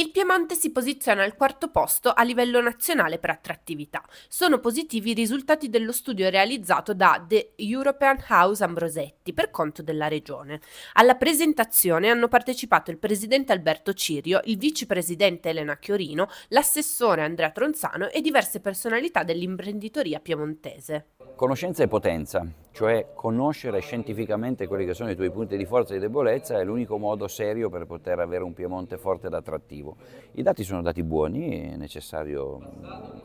Il Piemonte si posiziona al quarto posto a livello nazionale per attrattività. Sono positivi i risultati dello studio realizzato da The European House Ambrosetti per conto della regione. Alla presentazione hanno partecipato il presidente Alberto Cirio, il vicepresidente Elena Chiorino, l'assessore Andrea Tronzano e diverse personalità dell'imprenditoria piemontese. Conoscenza e potenza cioè conoscere scientificamente quelli che sono i tuoi punti di forza e di debolezza è l'unico modo serio per poter avere un Piemonte forte ed attrattivo. I dati sono dati buoni, è necessario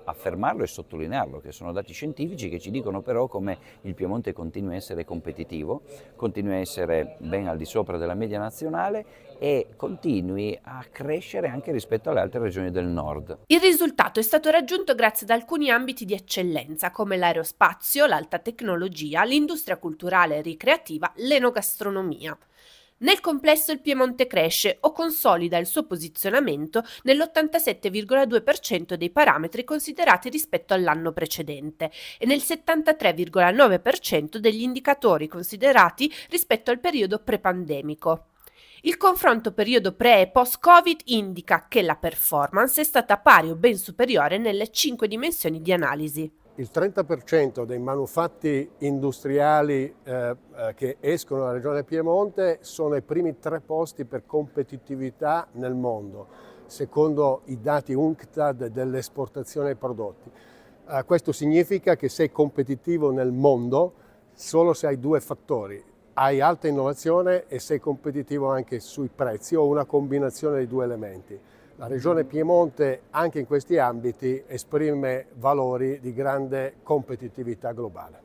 affermarlo e sottolinearlo, che sono dati scientifici che ci dicono però come il Piemonte continua a essere competitivo, continua a essere ben al di sopra della media nazionale e continui a crescere anche rispetto alle altre regioni del nord. Il risultato è stato raggiunto grazie ad alcuni ambiti di eccellenza come l'aerospazio, l'alta tecnologia, l'industria, l'industria culturale e ricreativa, l'enogastronomia. Nel complesso il Piemonte cresce o consolida il suo posizionamento nell'87,2% dei parametri considerati rispetto all'anno precedente e nel 73,9% degli indicatori considerati rispetto al periodo prepandemico. Il confronto periodo pre e post-Covid indica che la performance è stata pari o ben superiore nelle cinque dimensioni di analisi il 30% dei manufatti industriali eh, eh, che escono dalla regione Piemonte sono ai primi tre posti per competitività nel mondo, secondo i dati UNCTAD dell'esportazione dei prodotti. Eh, questo significa che sei competitivo nel mondo solo se hai due fattori, hai alta innovazione e sei competitivo anche sui prezzi o una combinazione dei due elementi. La Regione Piemonte anche in questi ambiti esprime valori di grande competitività globale.